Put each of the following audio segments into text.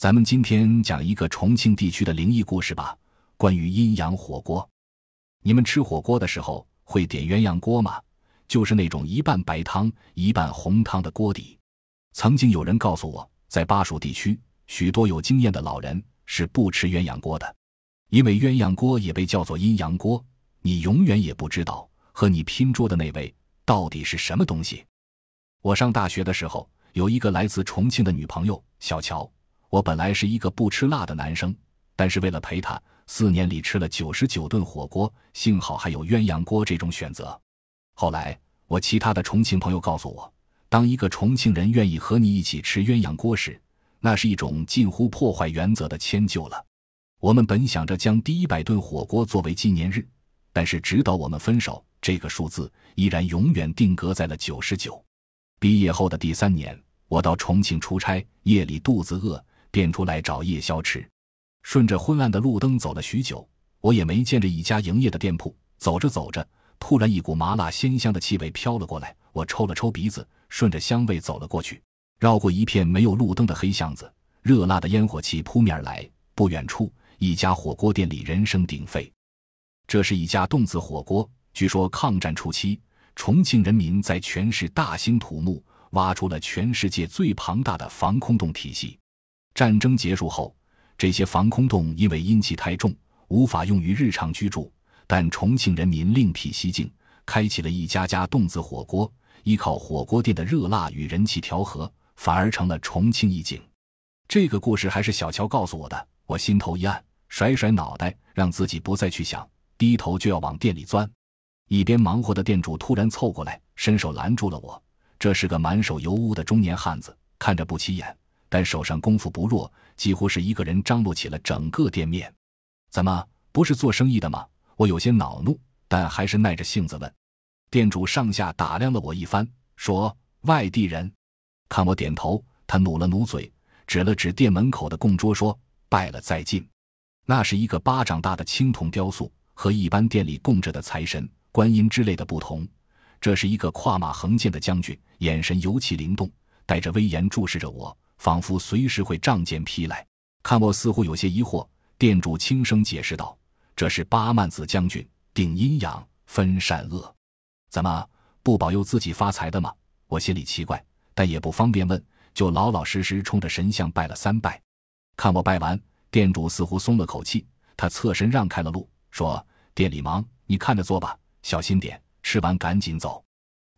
咱们今天讲一个重庆地区的灵异故事吧，关于阴阳火锅。你们吃火锅的时候会点鸳鸯锅吗？就是那种一半白汤一半红汤的锅底。曾经有人告诉我，在巴蜀地区，许多有经验的老人是不吃鸳鸯锅的，因为鸳鸯锅也被叫做阴阳锅。你永远也不知道和你拼桌的那位到底是什么东西。我上大学的时候，有一个来自重庆的女朋友小乔。我本来是一个不吃辣的男生，但是为了陪他，四年里吃了九十九顿火锅。幸好还有鸳鸯锅这种选择。后来，我其他的重庆朋友告诉我，当一个重庆人愿意和你一起吃鸳鸯锅时，那是一种近乎破坏原则的迁就了。我们本想着将第一百顿火锅作为纪念日，但是直到我们分手，这个数字依然永远定格在了九十九。毕业后的第三年，我到重庆出差，夜里肚子饿。便出来找夜宵吃，顺着昏暗的路灯走了许久，我也没见着一家营业的店铺。走着走着，突然一股麻辣鲜香的气味飘了过来，我抽了抽鼻子，顺着香味走了过去。绕过一片没有路灯的黑巷子，热辣的烟火气扑面而来。不远处，一家火锅店里人声鼎沸。这是一家洞子火锅，据说抗战初期，重庆人民在全市大兴土木，挖出了全世界最庞大的防空洞体系。战争结束后，这些防空洞因为阴气太重，无法用于日常居住。但重庆人民另辟蹊径，开启了一家家洞子火锅，依靠火锅店的热辣与人气调和，反而成了重庆一景。这个故事还是小乔告诉我的。我心头一暗，甩甩脑袋，让自己不再去想，低头就要往店里钻。一边忙活的店主突然凑过来，伸手拦住了我。这是个满手油污的中年汉子，看着不起眼。但手上功夫不弱，几乎是一个人张罗起了整个店面。怎么，不是做生意的吗？我有些恼怒，但还是耐着性子问。店主上下打量了我一番，说：“外地人。”看我点头，他努了努嘴，指了指店门口的供桌，说：“拜了再进。”那是一个巴掌大的青铜雕塑，和一般店里供着的财神、观音之类的不同，这是一个跨马横剑的将军，眼神尤其灵动，带着威严注视着我。仿佛随时会仗剑劈来，看我似乎有些疑惑，店主轻声解释道：“这是八万子将军，定阴阳，分善恶，怎么不保佑自己发财的吗？”我心里奇怪，但也不方便问，就老老实实冲着神像拜了三拜。看我拜完，店主似乎松了口气，他侧身让开了路，说：“店里忙，你看着做吧，小心点，吃完赶紧走。”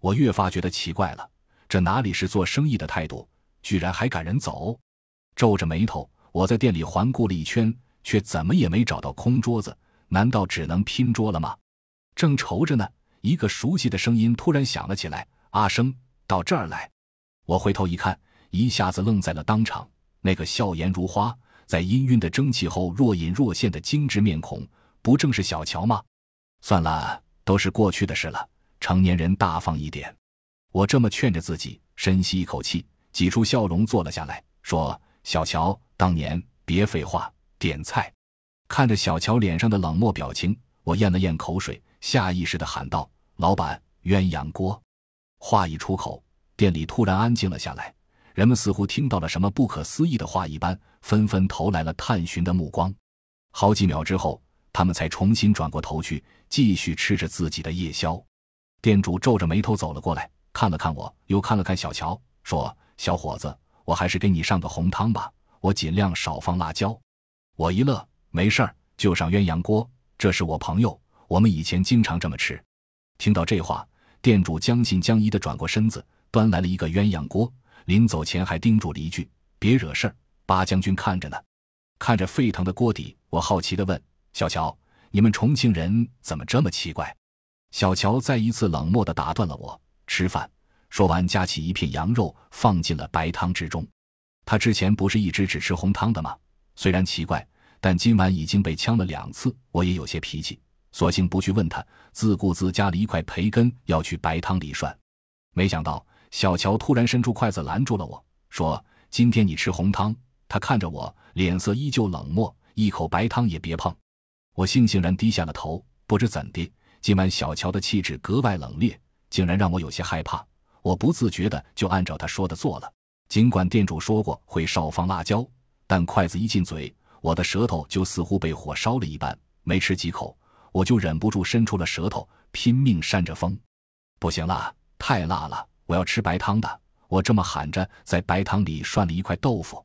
我越发觉得奇怪了，这哪里是做生意的态度？居然还赶人走，皱着眉头，我在店里环顾了一圈，却怎么也没找到空桌子。难道只能拼桌了吗？正愁着呢，一个熟悉的声音突然响了起来：“阿生，到这儿来！”我回头一看，一下子愣在了当场。那个笑颜如花，在氤氲的蒸汽后若隐若现的精致面孔，不正是小乔吗？算了，都是过去的事了。成年人大方一点，我这么劝着自己，深吸一口气。挤出笑容坐了下来，说：“小乔，当年别废话，点菜。”看着小乔脸上的冷漠表情，我咽了咽口水，下意识的喊道：“老板，鸳鸯锅。”话一出口，店里突然安静了下来，人们似乎听到了什么不可思议的话一般，纷纷投来了探寻的目光。好几秒之后，他们才重新转过头去，继续吃着自己的夜宵。店主皱着眉头走了过来，看了看我，又看了看小乔，说。小伙子，我还是给你上个红汤吧，我尽量少放辣椒。我一乐，没事儿，就上鸳鸯锅。这是我朋友，我们以前经常这么吃。听到这话，店主将信将疑的转过身子，端来了一个鸳鸯锅。临走前还叮嘱了一句：别惹事儿，八将军看着呢。看着沸腾的锅底，我好奇的问小乔：“你们重庆人怎么这么奇怪？”小乔再一次冷漠的打断了我：“吃饭。”说完，夹起一片羊肉放进了白汤之中。他之前不是一直只吃红汤的吗？虽然奇怪，但今晚已经被呛了两次，我也有些脾气，索性不去问他，自顾自夹了一块培根要去白汤里涮。没想到小乔突然伸出筷子拦住了我，说：“今天你吃红汤。”他看着我，脸色依旧冷漠，一口白汤也别碰。我悻悻然低下了头。不知怎的，今晚小乔的气质格外冷冽，竟然让我有些害怕。我不自觉地就按照他说的做了，尽管店主说过会少放辣椒，但筷子一进嘴，我的舌头就似乎被火烧了一般。没吃几口，我就忍不住伸出了舌头，拼命扇着风。不行啦，太辣了！我要吃白汤的！我这么喊着，在白汤里涮了一块豆腐。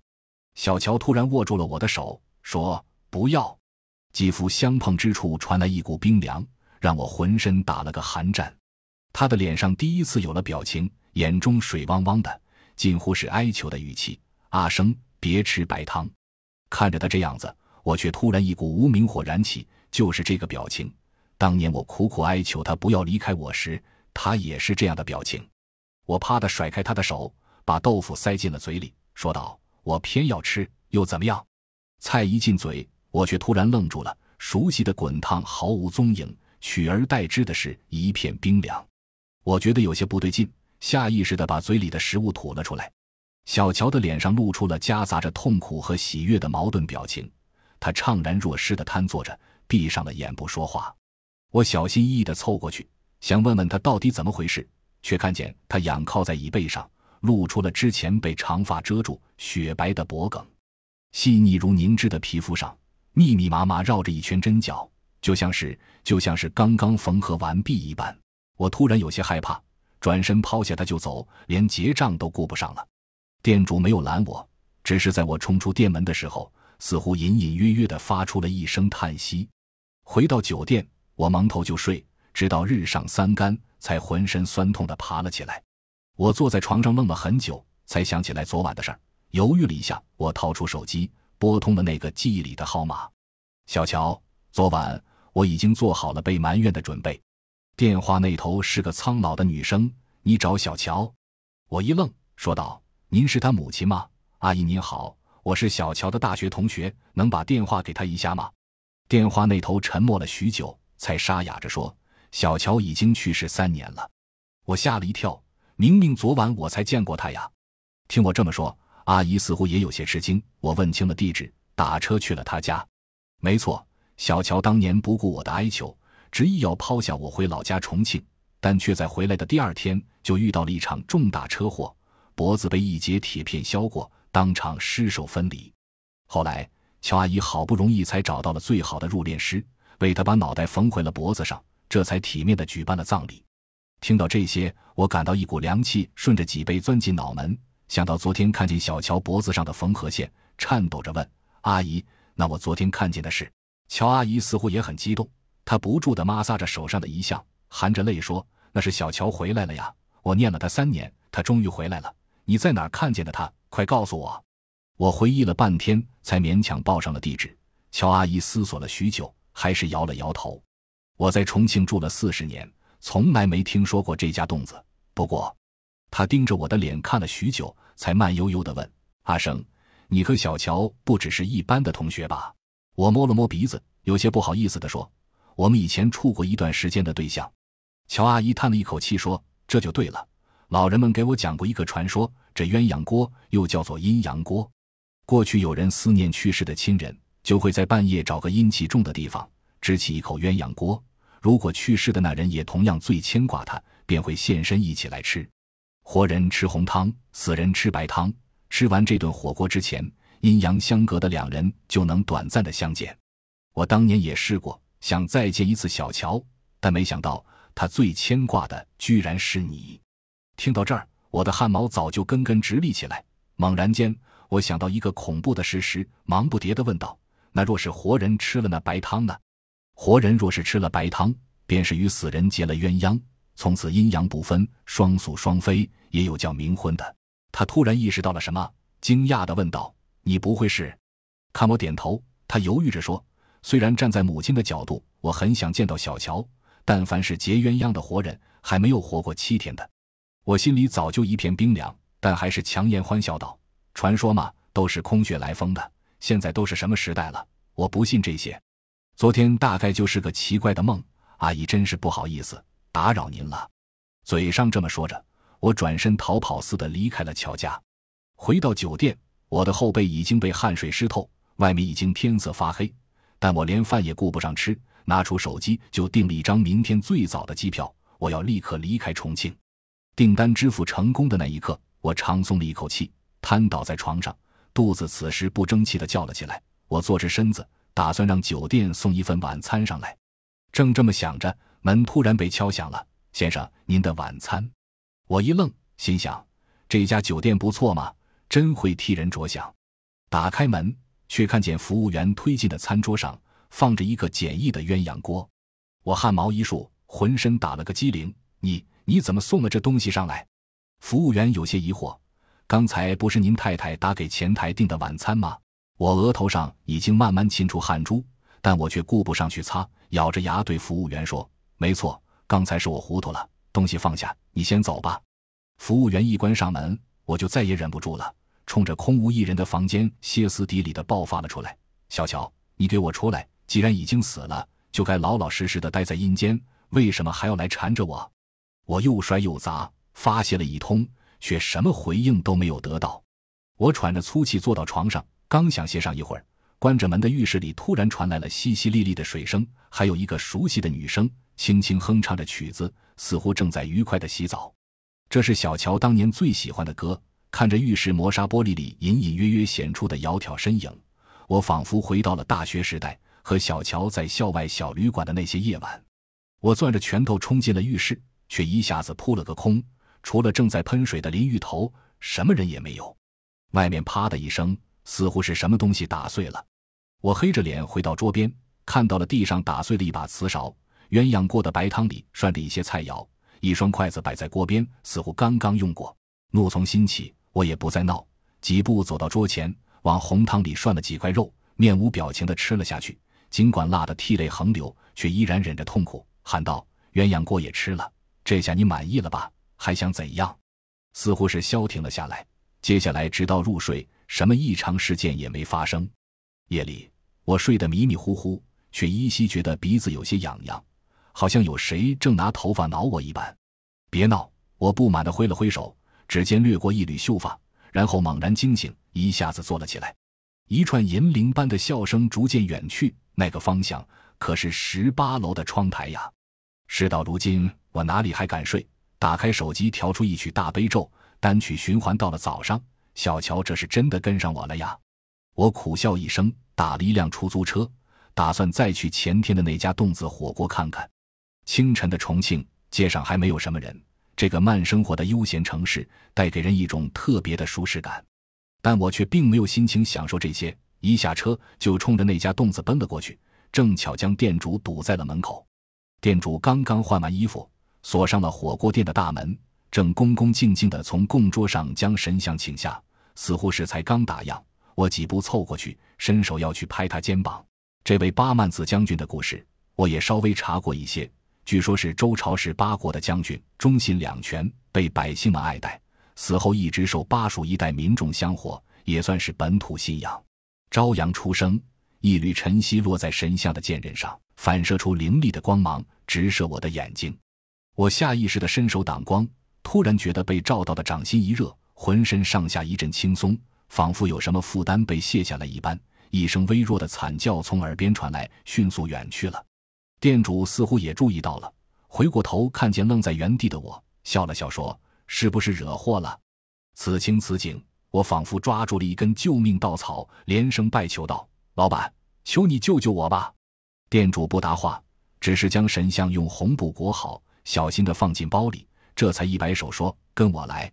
小乔突然握住了我的手，说：“不要。”肌肤相碰之处传来一股冰凉，让我浑身打了个寒战。他的脸上第一次有了表情，眼中水汪汪的，近乎是哀求的语气：“阿生，别吃白汤。”看着他这样子，我却突然一股无名火燃起。就是这个表情，当年我苦苦哀求他不要离开我时，他也是这样的表情。我啪地甩开他的手，把豆腐塞进了嘴里，说道：“我偏要吃，又怎么样？”菜一进嘴，我却突然愣住了，熟悉的滚烫毫无踪影，取而代之的是一片冰凉。我觉得有些不对劲，下意识的把嘴里的食物吐了出来。小乔的脸上露出了夹杂着痛苦和喜悦的矛盾表情，他怅然若失的瘫坐着，闭上了眼不说话。我小心翼翼的凑过去，想问问他到底怎么回事，却看见他仰靠在椅背上，露出了之前被长发遮住雪白的脖颈，细腻如凝脂的皮肤上密密麻麻绕着一圈针脚，就像是就像是刚刚缝合完毕一般。我突然有些害怕，转身抛下他就走，连结账都顾不上了。店主没有拦我，只是在我冲出店门的时候，似乎隐隐约约地发出了一声叹息。回到酒店，我蒙头就睡，直到日上三竿才浑身酸痛地爬了起来。我坐在床上愣了很久，才想起来昨晚的事儿。犹豫了一下，我掏出手机，拨通了那个记忆里的号码。小乔，昨晚我已经做好了被埋怨的准备。电话那头是个苍老的女生，你找小乔？”我一愣，说道：“您是他母亲吗？阿姨您好，我是小乔的大学同学，能把电话给他一下吗？”电话那头沉默了许久，才沙哑着说：“小乔已经去世三年了。”我吓了一跳，明明昨晚我才见过他呀！听我这么说，阿姨似乎也有些吃惊。我问清了地址，打车去了他家。没错，小乔当年不顾我的哀求。执意要抛下我回老家重庆，但却在回来的第二天就遇到了一场重大车祸，脖子被一截铁片削过，当场尸首分离。后来，乔阿姨好不容易才找到了最好的入殓师，为他把脑袋缝回了脖子上，这才体面的举办了葬礼。听到这些，我感到一股凉气顺着脊背钻进脑门，想到昨天看见小乔脖子上的缝合线，颤抖着问阿姨：“那我昨天看见的事？”乔阿姨似乎也很激动。他不住地摩挲着手上的遗像，含着泪说：“那是小乔回来了呀！我念了他三年，他终于回来了。你在哪看见的他？快告诉我！”我回忆了半天，才勉强报上了地址。乔阿姨思索了许久，还是摇了摇头：“我在重庆住了四十年，从来没听说过这家洞子。不过，他盯着我的脸看了许久，才慢悠悠地问：阿生，你和小乔不只是一般的同学吧？”我摸了摸鼻子，有些不好意思地说。我们以前处过一段时间的对象，乔阿姨叹了一口气说：“这就对了。老人们给我讲过一个传说，这鸳鸯锅又叫做阴阳锅。过去有人思念去世的亲人，就会在半夜找个阴气重的地方支起一口鸳鸯锅。如果去世的那人也同样最牵挂他，便会现身一起来吃。活人吃红汤，死人吃白汤。吃完这顿火锅之前，阴阳相隔的两人就能短暂的相见。我当年也试过。”想再见一次小乔，但没想到他最牵挂的居然是你。听到这儿，我的汗毛早就根根直立起来。猛然间，我想到一个恐怖的事实，忙不迭地问道：“那若是活人吃了那白汤呢？”“活人若是吃了白汤，便是与死人结了鸳鸯，从此阴阳不分，双宿双飞，也有叫冥婚的。”他突然意识到了什么，惊讶地问道：“你不会是……”看我点头，他犹豫着说。虽然站在母亲的角度，我很想见到小乔，但凡是结鸳鸯的活人，还没有活过七天的，我心里早就一片冰凉，但还是强颜欢笑道：“传说嘛，都是空穴来风的。现在都是什么时代了，我不信这些。昨天大概就是个奇怪的梦。阿姨，真是不好意思打扰您了。”嘴上这么说着，我转身逃跑似的离开了乔家，回到酒店，我的后背已经被汗水湿透，外面已经天色发黑。但我连饭也顾不上吃，拿出手机就订了一张明天最早的机票。我要立刻离开重庆。订单支付成功的那一刻，我长松了一口气，瘫倒在床上，肚子此时不争气地叫了起来。我坐直身子，打算让酒店送一份晚餐上来。正这么想着，门突然被敲响了。“先生，您的晚餐。”我一愣，心想这家酒店不错嘛，真会替人着想。打开门。却看见服务员推进的餐桌上放着一个简易的鸳鸯锅，我汗毛一竖，浑身打了个激灵。你你怎么送了这东西上来？服务员有些疑惑。刚才不是您太太打给前台订的晚餐吗？我额头上已经慢慢沁出汗珠，但我却顾不上去擦，咬着牙对服务员说：“没错，刚才是我糊涂了，东西放下，你先走吧。”服务员一关上门，我就再也忍不住了。冲着空无一人的房间，歇斯底里的爆发了出来。小乔，你给我出来！既然已经死了，就该老老实实的待在阴间，为什么还要来缠着我？我又摔又砸，发泄了一通，却什么回应都没有得到。我喘着粗气坐到床上，刚想歇上一会儿，关着门的浴室里突然传来了淅淅沥沥的水声，还有一个熟悉的女声，轻轻哼唱着曲子，似乎正在愉快的洗澡。这是小乔当年最喜欢的歌。看着浴室磨砂玻璃里隐隐约约显出的窈窕身影，我仿佛回到了大学时代，和小乔在校外小旅馆的那些夜晚。我攥着拳头冲进了浴室，却一下子扑了个空，除了正在喷水的淋浴头，什么人也没有。外面啪的一声，似乎是什么东西打碎了。我黑着脸回到桌边，看到了地上打碎了一把瓷勺，鸳鸯锅的白汤里涮着一些菜肴，一双筷子摆在锅边，似乎刚刚用过。怒从心起。我也不再闹，几步走到桌前，往红汤里涮了几块肉，面无表情地吃了下去。尽管辣得涕泪横流，却依然忍着痛苦，喊道：“鸳鸯锅也吃了，这下你满意了吧？还想怎样？”似乎是消停了下来，接下来直到入睡，什么异常事件也没发生。夜里我睡得迷迷糊糊，却依稀觉得鼻子有些痒痒，好像有谁正拿头发挠我一般。别闹！我不满地挥了挥手。指尖掠过一缕秀发，然后猛然惊醒，一下子坐了起来。一串银铃般的笑声逐渐远去，那个方向可是十八楼的窗台呀。事到如今，我哪里还敢睡？打开手机，调出一曲大悲咒，单曲循环到了早上。小乔，这是真的跟上我了呀？我苦笑一声，打了一辆出租车，打算再去前天的那家洞子火锅看看。清晨的重庆街上还没有什么人。这个慢生活的悠闲城市，带给人一种特别的舒适感，但我却并没有心情享受这些。一下车就冲着那家洞子奔了过去，正巧将店主堵在了门口。店主刚刚换完衣服，锁上了火锅店的大门，正恭恭敬敬地从供桌上将神像请下，似乎是才刚打烊。我几步凑过去，伸手要去拍他肩膀。这位巴曼子将军的故事，我也稍微查过一些。据说，是周朝时八国的将军，忠信两全，被百姓们爱戴。死后一直受巴蜀一带民众香火，也算是本土信仰。朝阳初升，一缕晨曦落在神像的剑刃上，反射出凌厉的光芒，直射我的眼睛。我下意识地伸手挡光，突然觉得被照到的掌心一热，浑身上下一阵轻松，仿佛有什么负担被卸下来一般。一声微弱的惨叫从耳边传来，迅速远去了。店主似乎也注意到了，回过头看见愣在原地的我，笑了笑说：“是不是惹祸了？”此情此景，我仿佛抓住了一根救命稻草，连声拜求道：“老板，求你救救我吧！”店主不答话，只是将神像用红布裹好，小心的放进包里，这才一摆手说：“跟我来。”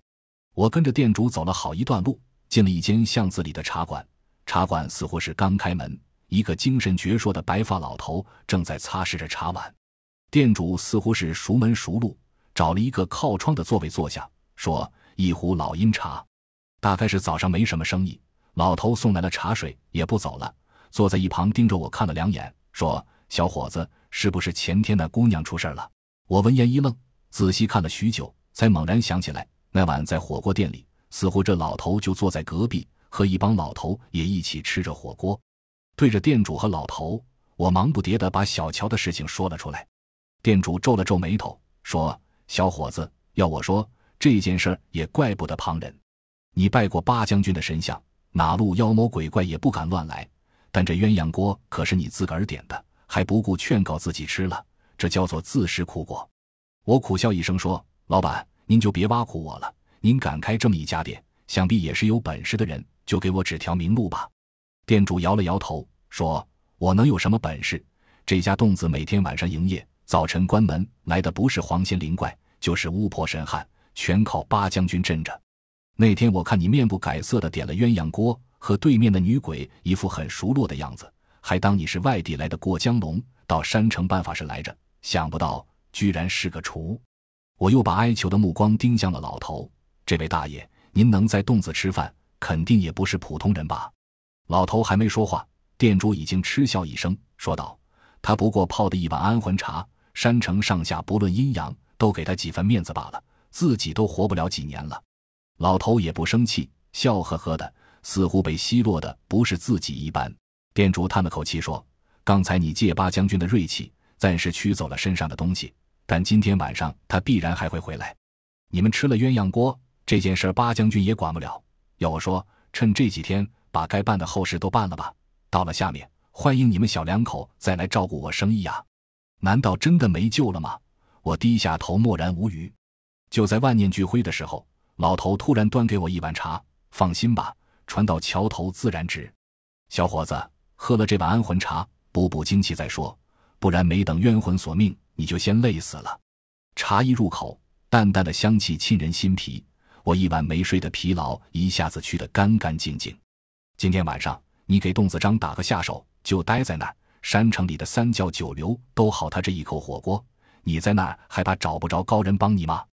我跟着店主走了好一段路，进了一间巷子里的茶馆。茶馆似乎是刚开门。一个精神矍铄的白发老头正在擦拭着茶碗，店主似乎是熟门熟路，找了一个靠窗的座位坐下，说：“一壶老鹰茶。”大概是早上没什么生意，老头送来了茶水也不走了，坐在一旁盯着我看了两眼，说：“小伙子，是不是前天那姑娘出事了？”我闻言一愣，仔细看了许久，才猛然想起来，那晚在火锅店里，似乎这老头就坐在隔壁，和一帮老头也一起吃着火锅。对着店主和老头，我忙不迭地把小乔的事情说了出来。店主皱了皱眉头，说：“小伙子，要我说这件事儿也怪不得旁人。你拜过八将军的神像，哪路妖魔鬼怪也不敢乱来。但这鸳鸯锅可是你自个儿点的，还不顾劝告自己吃了，这叫做自食苦果。”我苦笑一声说：“老板，您就别挖苦我了。您敢开这么一家店，想必也是有本事的人。就给我指条明路吧。”店主摇了摇头，说：“我能有什么本事？这家洞子每天晚上营业，早晨关门。来的不是黄仙灵怪，就是巫婆神汉，全靠八将军镇着。那天我看你面不改色的点了鸳鸯锅，和对面的女鬼一副很熟络的样子，还当你是外地来的过江龙，到山城办法事来着。想不到居然是个厨。”我又把哀求的目光盯向了老头：“这位大爷，您能在洞子吃饭，肯定也不是普通人吧？”老头还没说话，店主已经嗤笑一声，说道：“他不过泡的一碗安魂茶，山城上下不论阴阳，都给他几分面子罢了。自己都活不了几年了。”老头也不生气，笑呵呵的，似乎被奚落的不是自己一般。店主叹了口气说：“刚才你借八将军的锐气，暂时驱走了身上的东西，但今天晚上他必然还会回来。你们吃了鸳鸯锅这件事，八将军也管不了。要我说，趁这几天……”把该办的后事都办了吧，到了下面，欢迎你们小两口再来照顾我生意呀！难道真的没救了吗？我低下头，默然无语。就在万念俱灰的时候，老头突然端给我一碗茶。放心吧，船到桥头自然直。小伙子，喝了这碗安魂茶，补补精气再说，不然没等冤魂索命，你就先累死了。茶一入口，淡淡的香气沁人心脾，我一晚没睡的疲劳一下子去得干干净净。今天晚上，你给洞子张打个下手，就待在那儿。山城里的三教九流都好他这一口火锅，你在那儿还怕找不着高人帮你吗？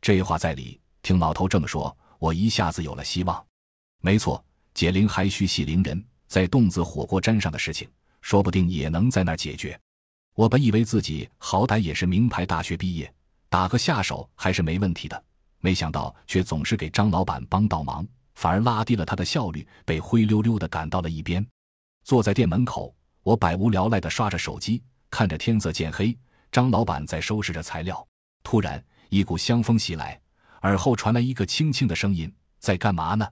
这话在理。听老头这么说，我一下子有了希望。没错，解铃还需系铃人，在洞子火锅站上的事情，说不定也能在那儿解决。我本以为自己好歹也是名牌大学毕业，打个下手还是没问题的，没想到却总是给张老板帮倒忙。反而拉低了他的效率，被灰溜溜地赶到了一边。坐在店门口，我百无聊赖地刷着手机，看着天色渐黑。张老板在收拾着材料，突然一股香风袭来，耳后传来一个轻轻的声音：“在干嘛呢？”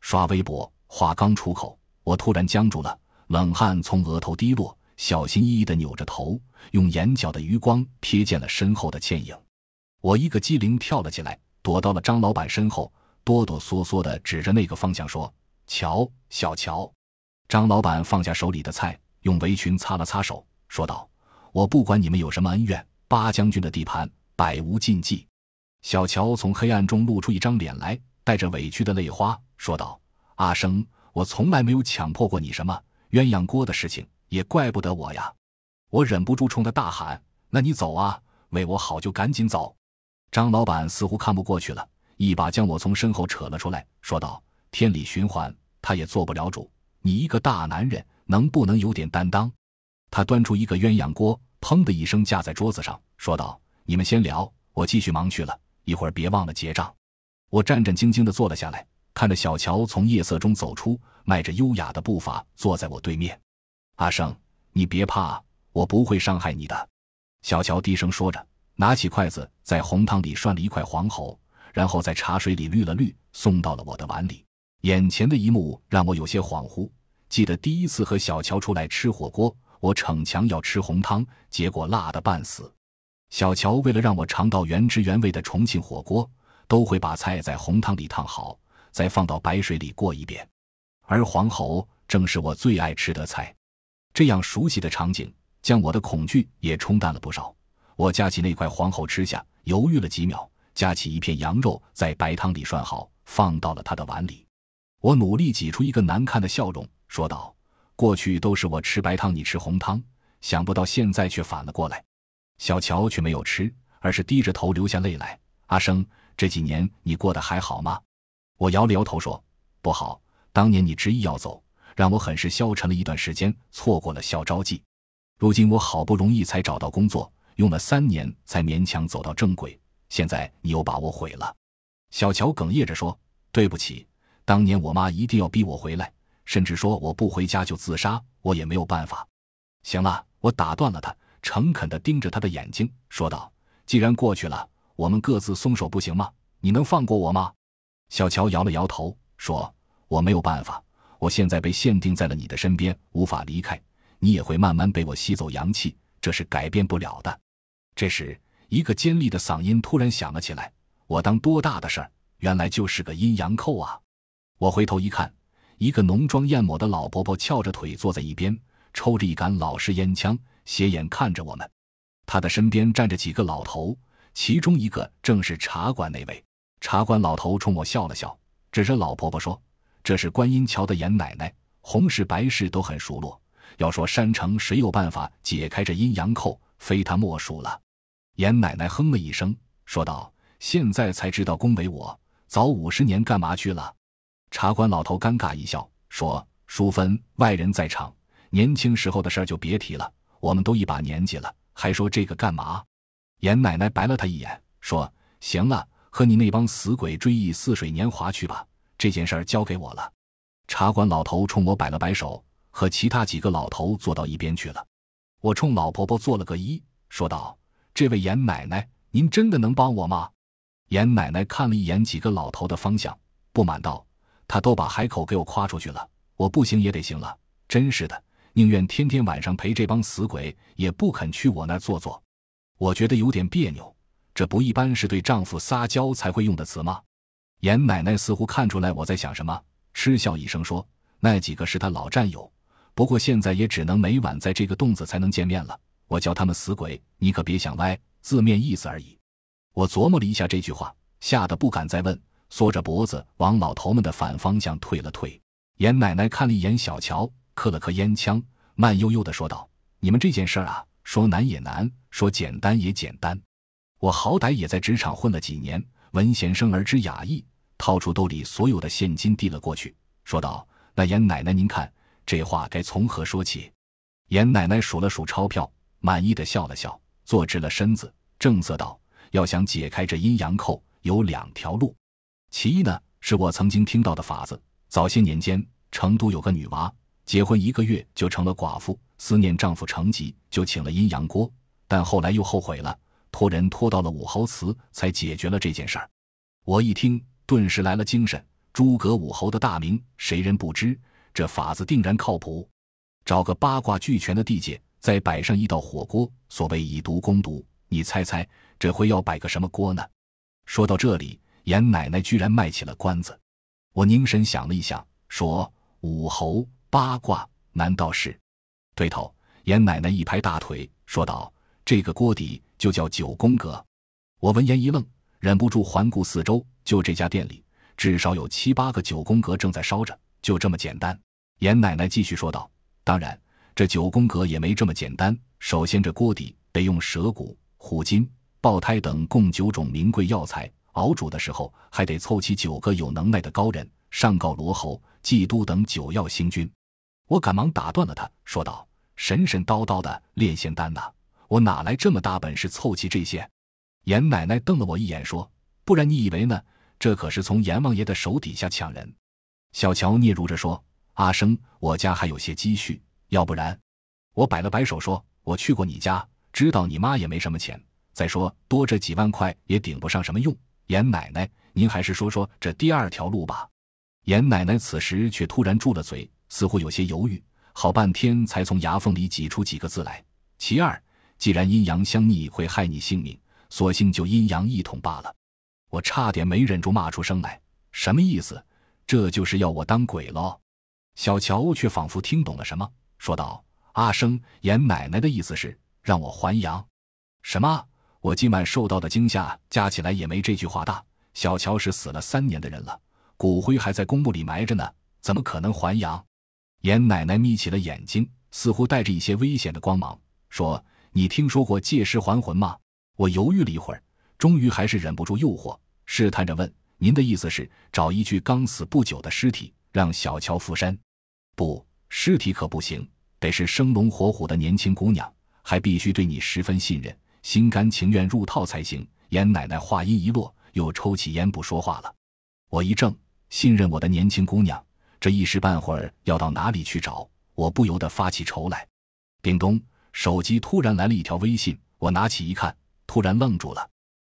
刷微博。话刚出口，我突然僵住了，冷汗从额头滴落，小心翼翼地扭着头，用眼角的余光瞥见了身后的倩影。我一个机灵跳了起来，躲到了张老板身后。哆哆嗦嗦地指着那个方向说：“乔，小乔。”张老板放下手里的菜，用围裙擦了擦手，说道：“我不管你们有什么恩怨，八将军的地盘百无禁忌。”小乔从黑暗中露出一张脸来，带着委屈的泪花，说道：“阿生，我从来没有强迫过你什么。鸳鸯锅的事情也怪不得我呀。”我忍不住冲他大喊：“那你走啊！为我好就赶紧走！”张老板似乎看不过去了。一把将我从身后扯了出来，说道：“天理循环，他也做不了主。你一个大男人，能不能有点担当？”他端出一个鸳鸯锅，砰的一声架在桌子上，说道：“你们先聊，我继续忙去了。一会儿别忘了结账。”我战战兢兢地坐了下来，看着小乔从夜色中走出，迈着优雅的步伐坐在我对面。“阿胜，你别怕，我不会伤害你的。”小乔低声说着，拿起筷子在红汤里涮了一块黄喉。然后在茶水里滤了滤，送到了我的碗里。眼前的一幕让我有些恍惚。记得第一次和小乔出来吃火锅，我逞强要吃红汤，结果辣得半死。小乔为了让我尝到原汁原味的重庆火锅，都会把菜在红汤里烫好，再放到白水里过一遍。而黄喉正是我最爱吃的菜。这样熟悉的场景，将我的恐惧也冲淡了不少。我夹起那块黄喉吃下，犹豫了几秒。夹起一片羊肉，在白汤里涮好，放到了他的碗里。我努力挤出一个难看的笑容，说道：“过去都是我吃白汤，你吃红汤，想不到现在却反了过来。”小乔却没有吃，而是低着头流下泪来。“阿生，这几年你过得还好吗？”我摇了摇头说：“不好。当年你执意要走，让我很是消沉了一段时间，错过了校招季。如今我好不容易才找到工作，用了三年才勉强走到正轨。”现在你又把我毁了，小乔哽咽着说：“对不起，当年我妈一定要逼我回来，甚至说我不回家就自杀，我也没有办法。”行了，我打断了他，诚恳地盯着他的眼睛说道：“既然过去了，我们各自松手不行吗？你能放过我吗？”小乔摇了摇头说：“我没有办法，我现在被限定在了你的身边，无法离开。你也会慢慢被我吸走阳气，这是改变不了的。”这时。一个尖利的嗓音突然响了起来。我当多大的事儿，原来就是个阴阳扣啊！我回头一看，一个浓妆艳抹的老婆婆翘着腿坐在一边，抽着一杆老式烟枪，斜眼看着我们。她的身边站着几个老头，其中一个正是茶馆那位。茶馆老头冲我笑了笑，指着老婆婆说：“这是观音桥的严奶奶，红事白事都很熟络。要说山城谁有办法解开这阴阳扣，非她莫属了。”严奶奶哼了一声，说道：“现在才知道恭维我，早五十年干嘛去了？”茶馆老头尴尬一笑，说：“淑芬，外人在场，年轻时候的事儿就别提了。我们都一把年纪了，还说这个干嘛？”严奶奶白了他一眼，说：“行了，和你那帮死鬼追忆似水年华去吧。这件事儿交给我了。”茶馆老头冲我摆了摆手，和其他几个老头坐到一边去了。我冲老婆婆做了个揖，说道。这位严奶奶，您真的能帮我吗？严奶奶看了一眼几个老头的方向，不满道：“他都把海口给我夸出去了，我不行也得行了。真是的，宁愿天天晚上陪这帮死鬼，也不肯去我那儿坐坐。我觉得有点别扭。这不一般是对丈夫撒娇才会用的词吗？”严奶奶似乎看出来我在想什么，嗤笑一声说：“那几个是他老战友，不过现在也只能每晚在这个洞子才能见面了。”我叫他们死鬼，你可别想歪，字面意思而已。我琢磨了一下这句话，吓得不敢再问，缩着脖子往老头们的反方向退了退。严奶奶看了一眼小乔，磕了磕烟枪，慢悠悠的说道：“你们这件事儿啊，说难也难，说简单也简单。我好歹也在职场混了几年，文贤生而知雅意，掏出兜里所有的现金递了过去，说道：‘那严奶奶您看，这话该从何说起？’严奶奶数了数钞票。”满意的笑了笑，坐直了身子，正色道：“要想解开这阴阳扣，有两条路。其一呢，是我曾经听到的法子。早些年间，成都有个女娃，结婚一个月就成了寡妇，思念丈夫成疾，就请了阴阳锅，但后来又后悔了，托人托到了武侯祠，才解决了这件事儿。”我一听，顿时来了精神。诸葛武侯的大名，谁人不知？这法子定然靠谱。找个八卦俱全的地界。再摆上一道火锅，所谓以毒攻毒，你猜猜这回要摆个什么锅呢？说到这里，严奶奶居然卖起了关子。我凝神想了一想，说：“武侯八卦，难道是？”对头！严奶奶一拍大腿，说道：“这个锅底就叫九宫格。”我闻言一愣，忍不住环顾四周，就这家店里至少有七八个九宫格正在烧着。就这么简单。严奶奶继续说道：“当然。”这九宫格也没这么简单。首先，这锅底得用蛇骨、虎筋、豹胎等共九种名贵药材熬煮的时候，还得凑齐九个有能耐的高人，上告罗侯、济都等九曜星君。我赶忙打断了他，说道：“神神叨叨的炼仙丹呢？我哪来这么大本事凑齐这些？”严奶奶瞪了我一眼，说：“不然你以为呢？这可是从阎王爷的手底下抢人。”小乔嗫嚅着说：“阿生，我家还有些积蓄。”要不然，我摆了摆手说：“我去过你家，知道你妈也没什么钱。再说多这几万块也顶不上什么用。”严奶奶，您还是说说这第二条路吧。严奶奶此时却突然住了嘴，似乎有些犹豫，好半天才从牙缝里挤出几个字来：“其二，既然阴阳相逆会害你性命，索性就阴阳一统罢了。”我差点没忍住骂出声来：“什么意思？这就是要我当鬼喽？”小乔却仿佛听懂了什么。说道：“阿生，严奶奶的意思是让我还阳？什么？我今晚受到的惊吓加起来也没这句话大。小乔是死了三年的人了，骨灰还在公墓里埋着呢，怎么可能还阳？”严奶奶眯起了眼睛，似乎带着一些危险的光芒，说：“你听说过借尸还魂吗？”我犹豫了一会儿，终于还是忍不住诱惑，试探着问：“您的意思是找一具刚死不久的尸体，让小乔附身？”不。尸体可不行，得是生龙活虎的年轻姑娘，还必须对你十分信任，心甘情愿入套才行。严奶奶话音一落，又抽起烟不说话了。我一怔，信任我的年轻姑娘，这一时半会儿要到哪里去找？我不由得发起愁来。叮咚，手机突然来了一条微信，我拿起一看，突然愣住了。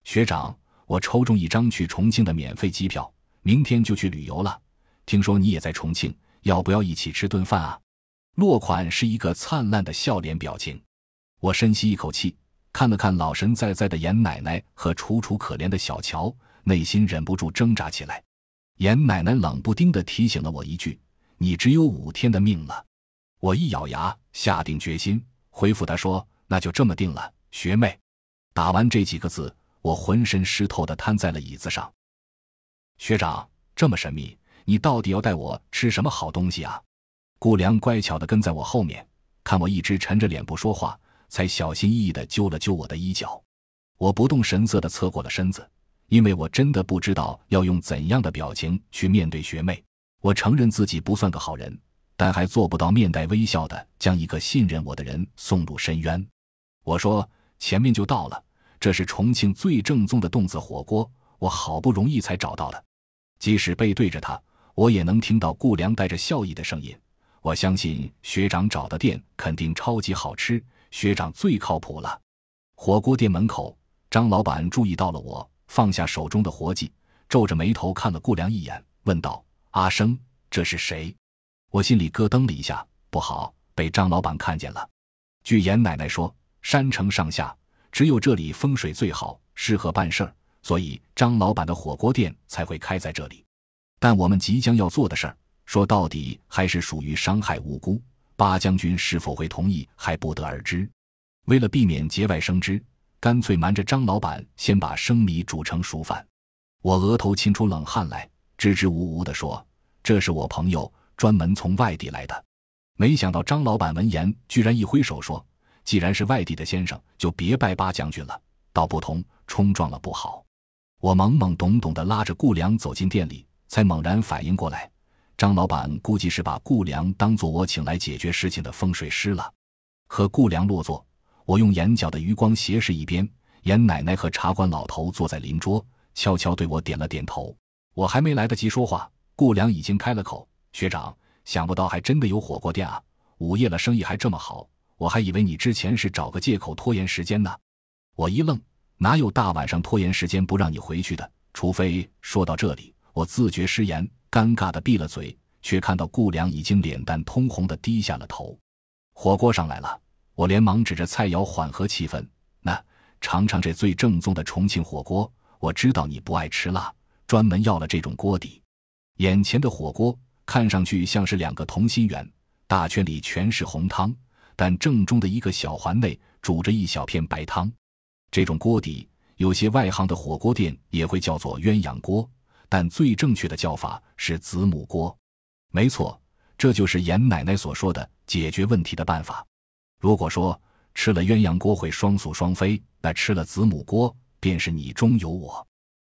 学长，我抽中一张去重庆的免费机票，明天就去旅游了。听说你也在重庆。要不要一起吃顿饭啊？落款是一个灿烂的笑脸表情。我深吸一口气，看了看老神在在的严奶奶和楚楚可怜的小乔，内心忍不住挣扎起来。严奶奶冷不丁地提醒了我一句：“你只有五天的命了。”我一咬牙，下定决心，回复她说：“那就这么定了，学妹。”打完这几个字，我浑身湿透的瘫在了椅子上。学长这么神秘。你到底要带我吃什么好东西啊？顾良乖巧地跟在我后面，看我一直沉着脸不说话，才小心翼翼地揪了揪我的衣角。我不动神色地侧过了身子，因为我真的不知道要用怎样的表情去面对学妹。我承认自己不算个好人，但还做不到面带微笑地将一个信任我的人送入深渊。我说：“前面就到了，这是重庆最正宗的洞子火锅，我好不容易才找到的。”即使背对着他。我也能听到顾良带着笑意的声音。我相信学长找的店肯定超级好吃，学长最靠谱了。火锅店门口，张老板注意到了我，放下手中的活计，皱着眉头看了顾良一眼，问道：“阿生，这是谁？”我心里咯噔了一下，不好，被张老板看见了。据严奶奶说，山城上下只有这里风水最好，适合办事儿，所以张老板的火锅店才会开在这里。但我们即将要做的事儿，说到底还是属于伤害无辜。八将军是否会同意还不得而知。为了避免节外生枝，干脆瞒着张老板，先把生米煮成熟饭。我额头沁出冷汗来，支支吾吾地说：“这是我朋友专门从外地来的。”没想到张老板闻言，居然一挥手说：“既然是外地的先生，就别拜八将军了，道不同，冲撞了不好。”我懵懵懂懂地拉着顾良走进店里。才猛然反应过来，张老板估计是把顾良当做我请来解决事情的风水师了。和顾良落座，我用眼角的余光斜视一边，严奶奶和茶馆老头坐在邻桌，悄悄对我点了点头。我还没来得及说话，顾良已经开了口：“学长，想不到还真的有火锅店啊！午夜了，生意还这么好，我还以为你之前是找个借口拖延时间呢。”我一愣：“哪有大晚上拖延时间不让你回去的？除非说到这里。”我自觉失言，尴尬的闭了嘴，却看到顾良已经脸蛋通红的低下了头。火锅上来了，我连忙指着菜肴缓和气氛：“那尝尝这最正宗的重庆火锅。我知道你不爱吃辣，专门要了这种锅底。”眼前的火锅看上去像是两个同心圆，大圈里全是红汤，但正中的一个小环内煮着一小片白汤。这种锅底有些外行的火锅店也会叫做鸳鸯锅。但最正确的叫法是子母锅，没错，这就是严奶奶所说的解决问题的办法。如果说吃了鸳鸯锅会双宿双飞，那吃了子母锅便是你中有我。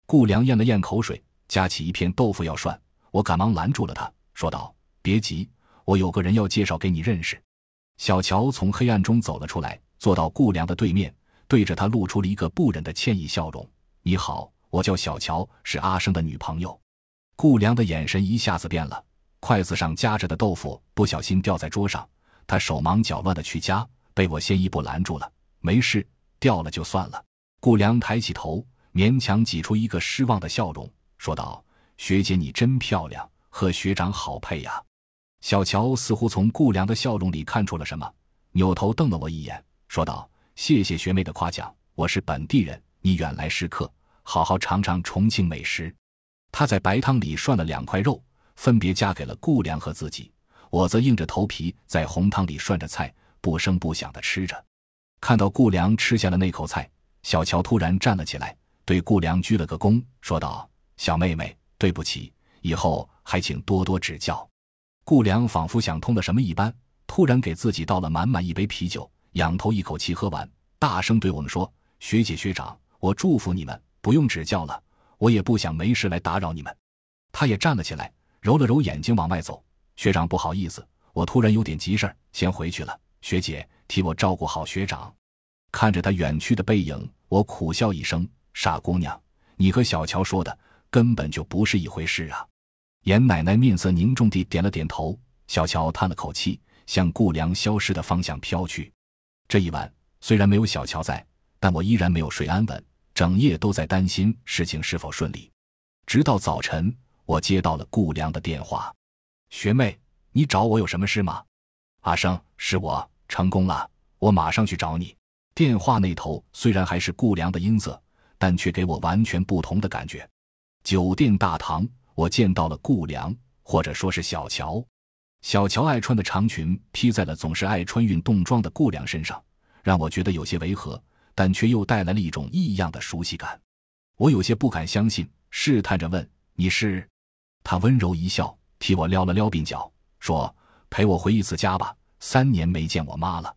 顾良咽了咽口水，夹起一片豆腐要涮，我赶忙拦住了他，说道：“别急，我有个人要介绍给你认识。”小乔从黑暗中走了出来，坐到顾良的对面，对着他露出了一个不忍的歉意笑容：“你好。”我叫小乔，是阿生的女朋友。顾良的眼神一下子变了，筷子上夹着的豆腐不小心掉在桌上，他手忙脚乱的去夹，被我先一步拦住了。没事，掉了就算了。顾良抬起头，勉强挤出一个失望的笑容，说道：“学姐，你真漂亮，和学长好配呀。”小乔似乎从顾良的笑容里看出了什么，扭头瞪了我一眼，说道：“谢谢学妹的夸奖，我是本地人，你远来是客。”好好尝尝重庆美食。他在白汤里涮了两块肉，分别夹给了顾良和自己。我则硬着头皮在红汤里涮着菜，不声不响的吃着。看到顾良吃下了那口菜，小乔突然站了起来，对顾良鞠了个躬，说道：“小妹妹，对不起，以后还请多多指教。”顾良仿佛想通了什么一般，突然给自己倒了满满一杯啤酒，仰头一口气喝完，大声对我们说：“学姐学长，我祝福你们。”不用指教了，我也不想没事来打扰你们。他也站了起来，揉了揉眼睛，往外走。学长，不好意思，我突然有点急事儿，先回去了。学姐，替我照顾好学长。看着他远去的背影，我苦笑一声：“傻姑娘，你和小乔说的根本就不是一回事啊。”严奶奶面色凝重地点了点头。小乔叹了口气，向顾良消失的方向飘去。这一晚虽然没有小乔在，但我依然没有睡安稳。整夜都在担心事情是否顺利，直到早晨，我接到了顾良的电话：“学妹，你找我有什么事吗？”阿生，是我成功了，我马上去找你。电话那头虽然还是顾良的音色，但却给我完全不同的感觉。酒店大堂，我见到了顾良，或者说是小乔。小乔爱穿的长裙披在了总是爱穿运动装的顾良身上，让我觉得有些违和。但却又带来了一种异样的熟悉感，我有些不敢相信，试探着问：“你是？”他温柔一笑，替我撩了撩鬓角，说：“陪我回一次家吧，三年没见我妈了。”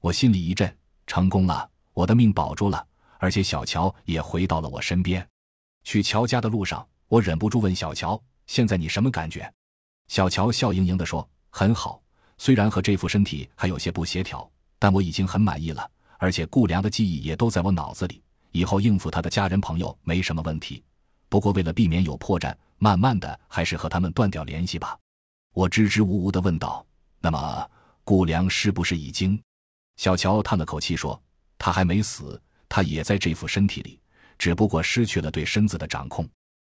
我心里一震，成功了，我的命保住了，而且小乔也回到了我身边。去乔家的路上，我忍不住问小乔：“现在你什么感觉？”小乔笑盈盈的说：“很好，虽然和这副身体还有些不协调，但我已经很满意了。”而且顾良的记忆也都在我脑子里，以后应付他的家人朋友没什么问题。不过为了避免有破绽，慢慢的还是和他们断掉联系吧。我支支吾吾地问道：“那么顾良是不是已经？”小乔叹了口气说：“他还没死，他也在这副身体里，只不过失去了对身子的掌控。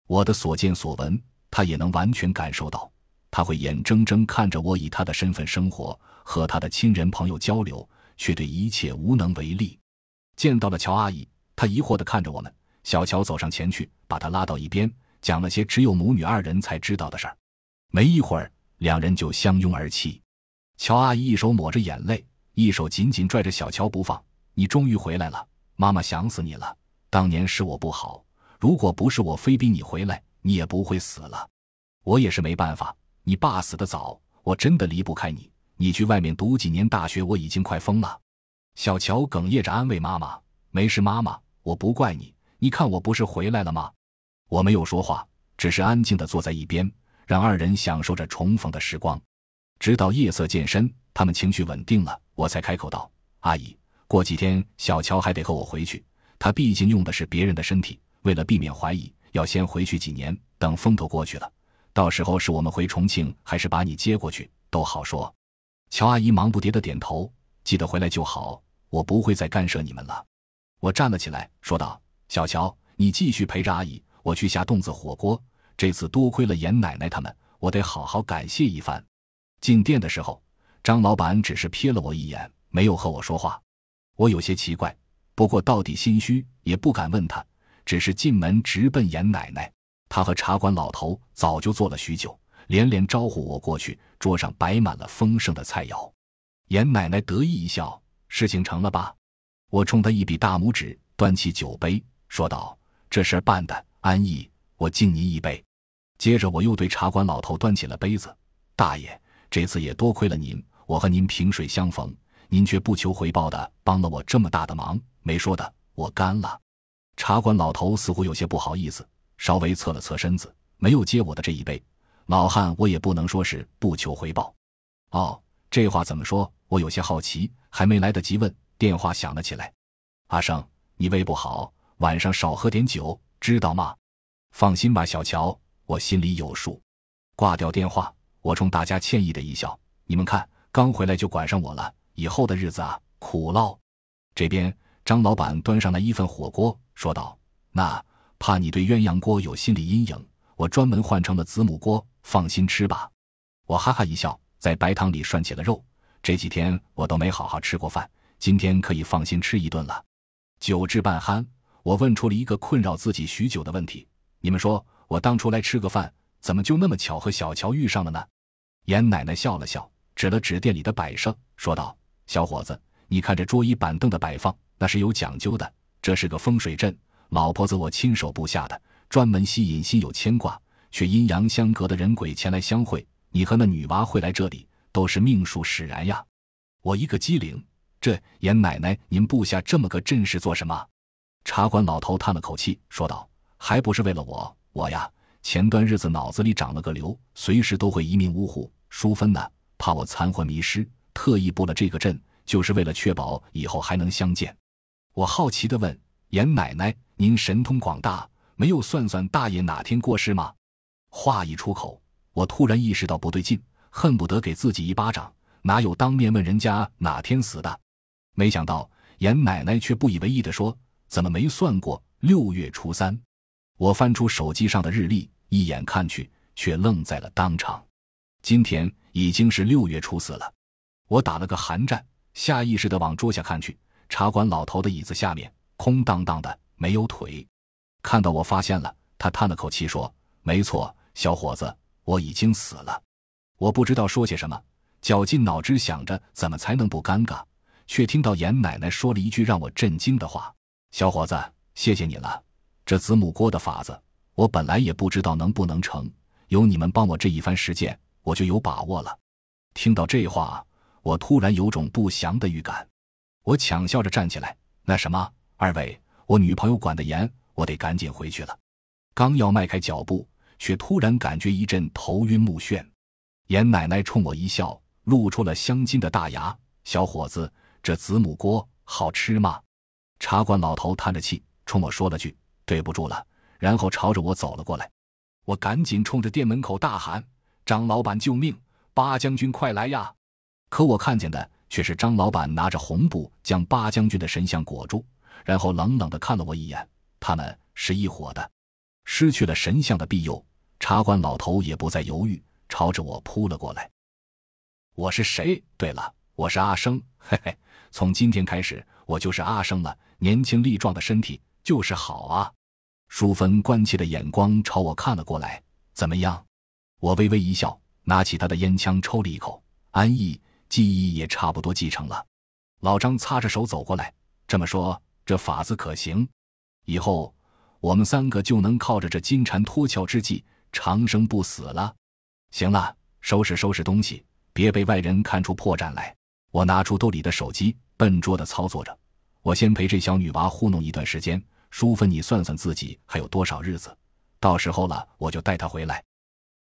我的所见所闻，他也能完全感受到。他会眼睁睁看着我以他的身份生活，和他的亲人朋友交流。”却对一切无能为力。见到了乔阿姨，她疑惑地看着我们。小乔走上前去，把她拉到一边，讲了些只有母女二人才知道的事儿。没一会儿，两人就相拥而泣。乔阿姨一手抹着眼泪，一手紧紧拽着小乔不放：“你终于回来了，妈妈想死你了。当年是我不好，如果不是我非逼你回来，你也不会死了。我也是没办法，你爸死得早，我真的离不开你。”你去外面读几年大学，我已经快疯了。小乔哽咽着安慰妈妈：“没事，妈妈，我不怪你。你看，我不是回来了吗？”我没有说话，只是安静的坐在一边，让二人享受着重逢的时光，直到夜色渐深，他们情绪稳定了，我才开口道：“阿姨，过几天小乔还得和我回去，他毕竟用的是别人的身体，为了避免怀疑，要先回去几年。等风头过去了，到时候是我们回重庆，还是把你接过去，都好说。”乔阿姨忙不迭的点头，记得回来就好，我不会再干涉你们了。我站了起来，说道：“小乔，你继续陪着阿姨，我去下洞子火锅。这次多亏了严奶奶他们，我得好好感谢一番。”进店的时候，张老板只是瞥了我一眼，没有和我说话。我有些奇怪，不过到底心虚，也不敢问他，只是进门直奔严奶奶。他和茶馆老头早就坐了许久，连连招呼我过去。桌上摆满了丰盛的菜肴，严奶奶得意一笑：“事情成了吧？”我冲她一笔大拇指，端起酒杯说道：“这事儿办的安逸，我敬您一杯。”接着我又对茶馆老头端起了杯子：“大爷，这次也多亏了您，我和您萍水相逢，您却不求回报的帮了我这么大的忙，没说的，我干了。”茶馆老头似乎有些不好意思，稍微侧了侧身子，没有接我的这一杯。老汉，我也不能说是不求回报，哦，这话怎么说？我有些好奇，还没来得及问，电话响了起来。阿生，你胃不好，晚上少喝点酒，知道吗？放心吧，小乔，我心里有数。挂掉电话，我冲大家歉意的一笑。你们看，刚回来就管上我了，以后的日子啊，苦唠。这边张老板端上来一份火锅，说道：“那怕你对鸳鸯锅有心理阴影，我专门换成了子母锅。”放心吃吧，我哈哈一笑，在白汤里涮起了肉。这几天我都没好好吃过饭，今天可以放心吃一顿了。酒至半酣，我问出了一个困扰自己许久的问题：你们说我当初来吃个饭，怎么就那么巧和小乔遇上了呢？严奶奶笑了笑，指了指店里的摆设，说道：“小伙子，你看这桌椅板凳的摆放，那是有讲究的。这是个风水阵，老婆子我亲手布下的，专门吸引心有牵挂。”却阴阳相隔的人鬼前来相会，你和那女娃会来这里，都是命数使然呀。我一个机灵，这严奶奶您布下这么个阵势做什么？茶馆老头叹了口气，说道：“还不是为了我，我呀，前段日子脑子里长了个瘤，随时都会一命呜呼。淑芬呢，怕我残魂迷失，特意布了这个阵，就是为了确保以后还能相见。”我好奇地问严奶奶：“您神通广大，没有算算大爷哪天过世吗？”话一出口，我突然意识到不对劲，恨不得给自己一巴掌。哪有当面问人家哪天死的？没想到严奶奶却不以为意的说：“怎么没算过六月初三？”我翻出手机上的日历，一眼看去，却愣在了当场。今天已经是六月初四了。我打了个寒战，下意识的往桌下看去，茶馆老头的椅子下面空荡荡的，没有腿。看到我发现了，他叹了口气说：“没错。”小伙子，我已经死了，我不知道说些什么，绞尽脑汁想着怎么才能不尴尬，却听到严奶奶说了一句让我震惊的话：“小伙子，谢谢你了，这子母锅的法子，我本来也不知道能不能成，有你们帮我这一番实践，我就有把握了。”听到这话，我突然有种不祥的预感，我强笑着站起来：“那什么，二位，我女朋友管得严，我得赶紧回去了。”刚要迈开脚步。却突然感觉一阵头晕目眩，严奶奶冲我一笑，露出了镶金的大牙。小伙子，这子母锅好吃吗？茶馆老头叹着气，冲我说了句：“对不住了。”然后朝着我走了过来。我赶紧冲着店门口大喊：“张老板，救命！八将军，快来呀！”可我看见的却是张老板拿着红布将八将军的神像裹住，然后冷冷的看了我一眼。他们是一伙的，失去了神像的庇佑。茶馆老头也不再犹豫，朝着我扑了过来。我是谁？对了，我是阿生。嘿嘿，从今天开始，我就是阿生了。年轻力壮的身体就是好啊。淑芬关切的眼光朝我看了过来。怎么样？我微微一笑，拿起他的烟枪抽了一口。安逸，记忆也差不多继承了。老张擦着手走过来，这么说，这法子可行？以后我们三个就能靠着这金蝉脱壳之计。长生不死了，行了，收拾收拾东西，别被外人看出破绽来。我拿出兜里的手机，笨拙的操作着。我先陪这小女娃糊弄一段时间。淑芬，你算算自己还有多少日子，到时候了我就带她回来。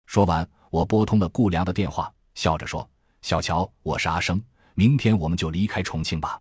说完，我拨通了顾良的电话，笑着说：“小乔，我是阿生，明天我们就离开重庆吧。”